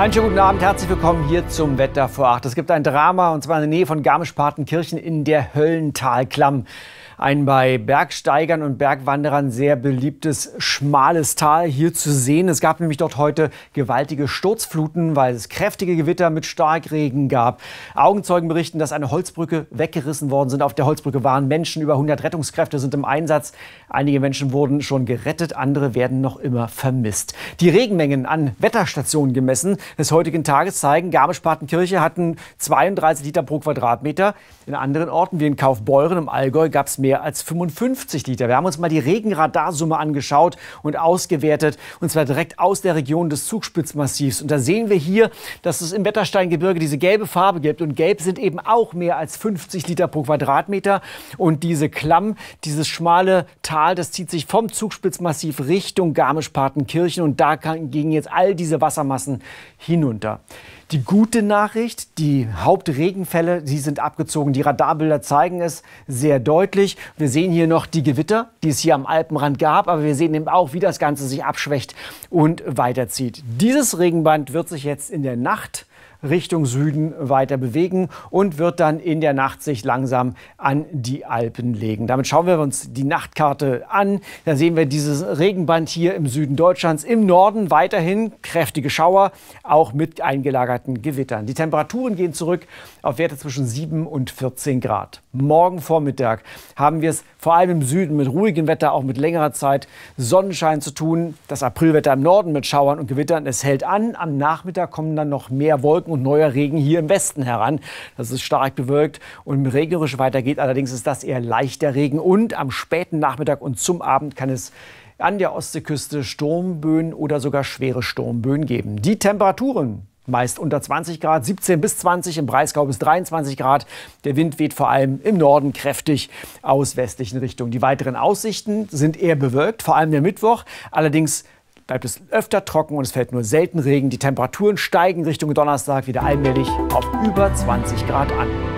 Einen schönen guten Abend, herzlich willkommen hier zum Wetter vor acht. Es gibt ein Drama und zwar in der Nähe von Garmisch-Partenkirchen in der Höllentalklamm. Ein bei Bergsteigern und Bergwanderern sehr beliebtes schmales Tal hier zu sehen. Es gab nämlich dort heute gewaltige Sturzfluten, weil es kräftige Gewitter mit Starkregen gab. Augenzeugen berichten, dass eine Holzbrücke weggerissen worden sind. Auf der Holzbrücke waren Menschen, über 100 Rettungskräfte sind im Einsatz. Einige Menschen wurden schon gerettet, andere werden noch immer vermisst. Die Regenmengen an Wetterstationen gemessen des heutigen Tages zeigen, Garmisch-Partenkirche hatten 32 Liter pro Quadratmeter. In anderen Orten wie in Kaufbeuren im Allgäu gab es mehr mehr als 55 Liter. Wir haben uns mal die Regenradarsumme angeschaut und ausgewertet, und zwar direkt aus der Region des Zugspitzmassivs. Und da sehen wir hier, dass es im Wettersteingebirge diese gelbe Farbe gibt. Und gelb sind eben auch mehr als 50 Liter pro Quadratmeter. Und diese Klamm, dieses schmale Tal, das zieht sich vom Zugspitzmassiv Richtung Garmisch-Partenkirchen. Und da gingen jetzt all diese Wassermassen hinunter. Die gute Nachricht, die Hauptregenfälle, die sind abgezogen. Die Radarbilder zeigen es sehr deutlich. Wir sehen hier noch die Gewitter, die es hier am Alpenrand gab, aber wir sehen eben auch, wie das Ganze sich abschwächt und weiterzieht. Dieses Regenband wird sich jetzt in der Nacht Richtung Süden weiter bewegen und wird dann in der Nacht sich langsam an die Alpen legen. Damit schauen wir uns die Nachtkarte an. Da sehen wir dieses Regenband hier im Süden Deutschlands. Im Norden weiterhin kräftige Schauer, auch mit eingelagerten Gewittern. Die Temperaturen gehen zurück auf Werte zwischen 7 und 14 Grad. Morgen Vormittag haben wir es vor allem im Süden mit ruhigem Wetter, auch mit längerer Zeit Sonnenschein zu tun. Das Aprilwetter im Norden mit Schauern und Gewittern, es hält an. Am Nachmittag kommen dann noch mehr Wolken und neuer Regen hier im Westen heran. Das ist stark bewölkt und regnerisch weitergeht. Allerdings ist das eher leichter Regen und am späten Nachmittag und zum Abend kann es an der Ostseeküste Sturmböen oder sogar schwere Sturmböen geben. Die Temperaturen meist unter 20 Grad, 17 bis 20, im Breisgau bis 23 Grad. Der Wind weht vor allem im Norden kräftig aus westlichen Richtungen. Die weiteren Aussichten sind eher bewölkt, vor allem der Mittwoch. Allerdings bleibt es öfter trocken und es fällt nur selten Regen. Die Temperaturen steigen Richtung Donnerstag wieder allmählich auf über 20 Grad an.